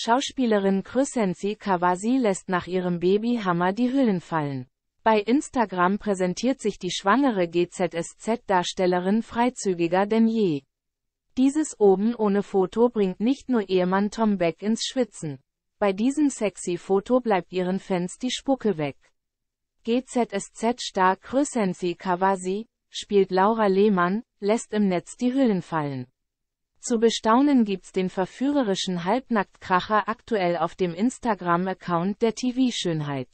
Schauspielerin Crescenzi Kawasi lässt nach ihrem Babyhammer die Hüllen fallen. Bei Instagram präsentiert sich die schwangere GZSZ-Darstellerin freizügiger denn je. Dieses oben ohne Foto bringt nicht nur Ehemann Tom Beck ins Schwitzen. Bei diesem sexy Foto bleibt ihren Fans die Spucke weg. GZSZ-Star Crescenzi Kawasi, spielt Laura Lehmann, lässt im Netz die Hüllen fallen. Zu bestaunen gibt's den verführerischen Halbnacktkracher aktuell auf dem Instagram-Account der TV-Schönheit.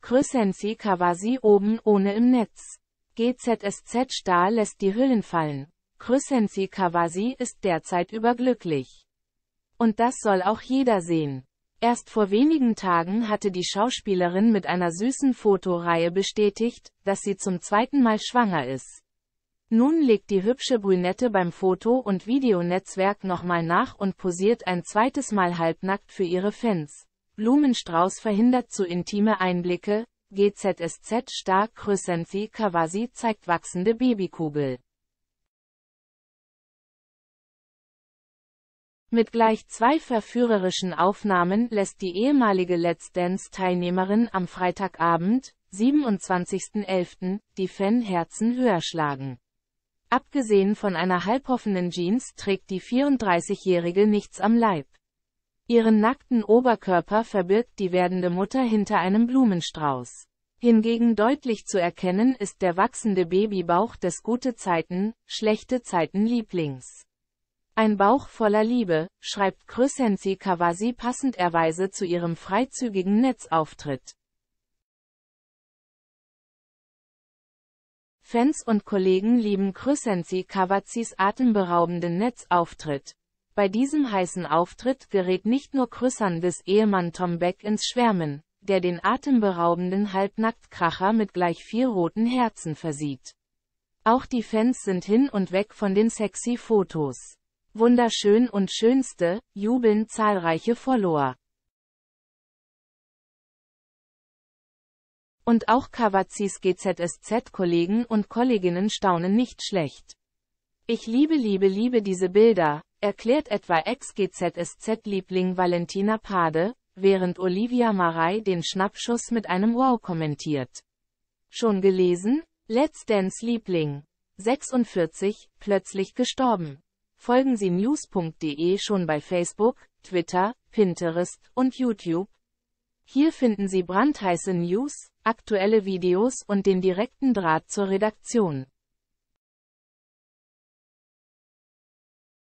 Crescenzi Kawasi oben ohne im Netz. GZSZ Star lässt die Hüllen fallen. Crescenzi Kawasi ist derzeit überglücklich. Und das soll auch jeder sehen. Erst vor wenigen Tagen hatte die Schauspielerin mit einer süßen Fotoreihe bestätigt, dass sie zum zweiten Mal schwanger ist. Nun legt die hübsche Brünette beim Foto- und Videonetzwerk nochmal nach und posiert ein zweites Mal halbnackt für ihre Fans. Blumenstrauß verhindert zu intime Einblicke, GZSZ Star Chrysanthi Kawasi zeigt wachsende Babykugel. Mit gleich zwei verführerischen Aufnahmen lässt die ehemalige Let's Dance-Teilnehmerin am Freitagabend, 27.11., die Fanherzen höher schlagen. Abgesehen von einer halboffenen Jeans trägt die 34-Jährige nichts am Leib. Ihren nackten Oberkörper verbirgt die werdende Mutter hinter einem Blumenstrauß. Hingegen deutlich zu erkennen ist der wachsende Babybauch des Gute Zeiten, Schlechte Zeiten Lieblings. Ein Bauch voller Liebe, schreibt Crescenzi Kawasi passenderweise zu ihrem freizügigen Netzauftritt. Fans und Kollegen lieben Crescenzi Cavazzis atemberaubenden Netzauftritt. Bei diesem heißen Auftritt gerät nicht nur Crescendes Ehemann Tom Beck ins Schwärmen, der den atemberaubenden Halbnacktkracher mit gleich vier roten Herzen versieht. Auch die Fans sind hin und weg von den sexy Fotos. Wunderschön und schönste, jubeln zahlreiche Follower. Und auch Cavazzis GZSZ-Kollegen und Kolleginnen staunen nicht schlecht. Ich liebe, liebe, liebe diese Bilder, erklärt etwa Ex-GZSZ-Liebling Valentina Pade, während Olivia Marei den Schnappschuss mit einem Wow kommentiert. Schon gelesen? Let's Dance Liebling. 46, plötzlich gestorben. Folgen Sie news.de schon bei Facebook, Twitter, Pinterest und YouTube, hier finden Sie brandheiße News, aktuelle Videos und den direkten Draht zur Redaktion.